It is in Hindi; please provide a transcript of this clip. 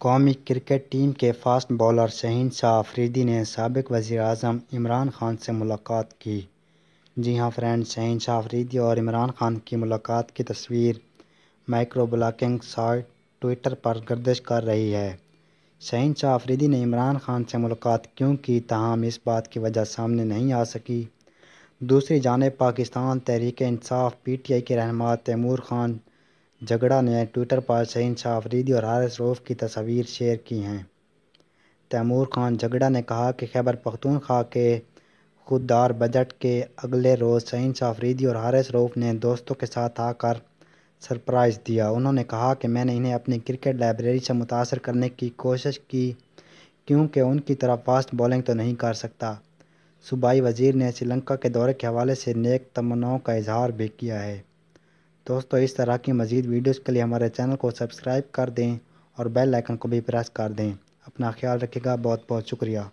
कौमी क्रिकेट टीम के फास्ट बॉलर शहीन शाह अफरीदी ने सबक वज़ी अजम इमरान खान से मुलाकात की जी हाँ फ्रेंड शहीन शाह अफरीदी और इमरान खान की मुलाकात की तस्वीर माइक्रो ब्लॉकिंग साइट ट्विटर पर गर्दिश कर रही है शहीन शाह अफरीदी ने इमरान खान से मुलाकात क्यों की तहम इस बात की वजह सामने नहीं आ सकी दूसरी जानब Pakistan Tehreek Insaf P T I के रहन तैमूर खान जगड़ा ने ट्विटर पर शाह आफरीदी और हारिस रोफ़ की तस्वीर शेयर की हैं तैमूर खान जगड़ा ने कहा कि खैबर पख्तूनख्वा के खुददार बजट के अगले रोज़ शाह अफरीदी और हारिस रोफ़ ने दोस्तों के साथ आकर सरप्राइज़ दिया उन्होंने कहा कि मैंने इन्हें अपनी क्रिकेट लाइब्रेरी से मुतासर करने की कोशिश की क्योंकि उनकी तरह फास्ट बॉलिंग तो नहीं कर सकता सूबाई वजीर ने श्रीलंका के दौरे के हवाले से नेक तमन्नाओं का इजहार भी किया है दोस्तों इस तरह की मज़ीद वीडियोज़ के लिए हमारे चैनल को सब्सक्राइब कर दें और बेल आइकन को भी प्रेस कर दें अपना ख्याल रखिएगा बहुत बहुत शुक्रिया